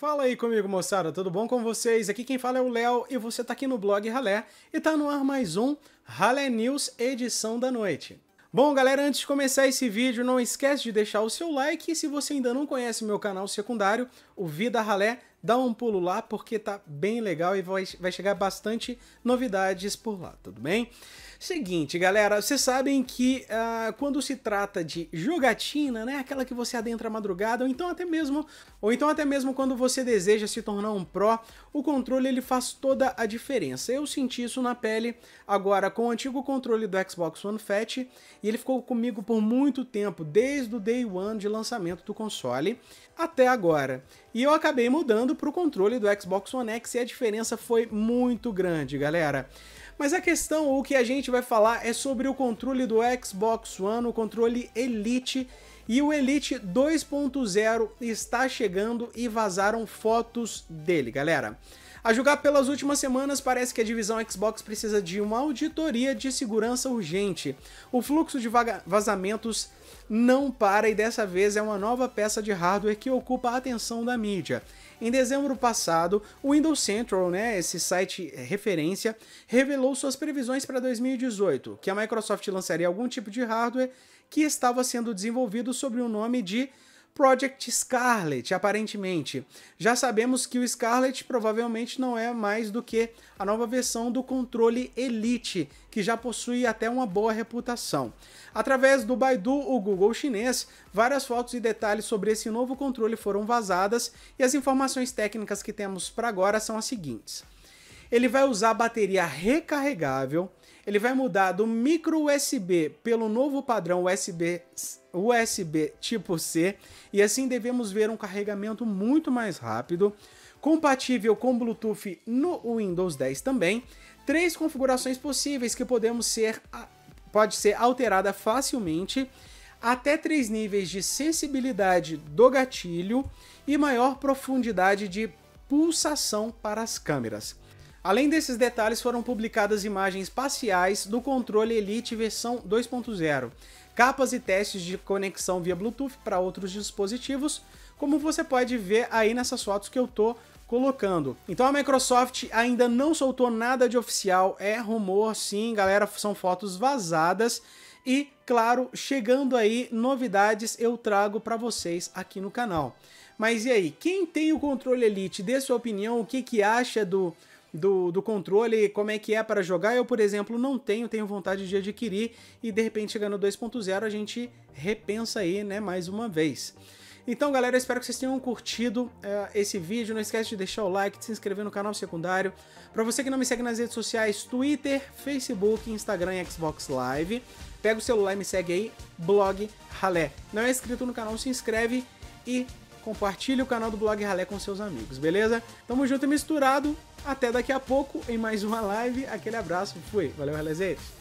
Fala aí comigo, moçada, tudo bom com vocês? Aqui quem fala é o Léo e você está aqui no blog Ralé e está no ar mais um Ralé News edição da noite. Bom, galera, antes de começar esse vídeo, não esquece de deixar o seu like e se você ainda não conhece meu canal secundário, o Vida Ralé, dá um pulo lá porque tá bem legal e vai, vai chegar bastante novidades por lá, tudo bem? Seguinte, galera, vocês sabem que uh, quando se trata de jogatina, né, aquela que você adentra à madrugada, ou então até mesmo, ou então até mesmo quando você deseja se tornar um pro, o controle ele faz toda a diferença. Eu senti isso na pele agora com o antigo controle do Xbox One Fat e ele ficou comigo por muito tempo, desde o day one de lançamento do console até agora. E eu acabei mudando para o controle do Xbox One X e a diferença foi muito grande, galera. Mas a questão, o que a gente vai falar é sobre o controle do Xbox One, o controle Elite, e o Elite 2.0 está chegando e vazaram fotos dele, galera. A julgar pelas últimas semanas, parece que a divisão Xbox precisa de uma auditoria de segurança urgente. O fluxo de vazamentos não para e dessa vez é uma nova peça de hardware que ocupa a atenção da mídia. Em dezembro passado, o Windows Central, né, esse site referência, revelou suas previsões para 2018, que a Microsoft lançaria algum tipo de hardware que estava sendo desenvolvido sob o nome de Project Scarlet, aparentemente. Já sabemos que o Scarlet provavelmente não é mais do que a nova versão do controle Elite, que já possui até uma boa reputação. Através do Baidu, o Google chinês, várias fotos e detalhes sobre esse novo controle foram vazadas e as informações técnicas que temos para agora são as seguintes. Ele vai usar bateria recarregável, ele vai mudar do micro USB pelo novo padrão USB, USB tipo C, e assim devemos ver um carregamento muito mais rápido, compatível com Bluetooth no Windows 10 também, três configurações possíveis que podemos ser pode ser alterada facilmente, até três níveis de sensibilidade do gatilho e maior profundidade de pulsação para as câmeras. Além desses detalhes, foram publicadas imagens parciais do controle Elite versão 2.0, capas e testes de conexão via Bluetooth para outros dispositivos, como você pode ver aí nessas fotos que eu tô colocando. Então a Microsoft ainda não soltou nada de oficial, é rumor sim, galera, são fotos vazadas e, claro, chegando aí novidades eu trago para vocês aqui no canal. Mas e aí, quem tem o controle Elite, dê sua opinião, o que que acha do do, do controle, como é que é para jogar. Eu, por exemplo, não tenho, tenho vontade de adquirir e de repente chegando 2.0 a gente repensa aí, né, mais uma vez. Então, galera, espero que vocês tenham curtido uh, esse vídeo. Não esquece de deixar o like, de se inscrever no canal secundário. Para você que não me segue nas redes sociais, Twitter, Facebook, Instagram e Xbox Live, pega o celular e me segue aí, blog Halé Não é inscrito no canal, se inscreve e compartilhe o canal do Blog Ralé com seus amigos, beleza? Tamo junto e misturado. Até daqui a pouco em mais uma live. Aquele abraço. Fui. Valeu, Ralézeiros.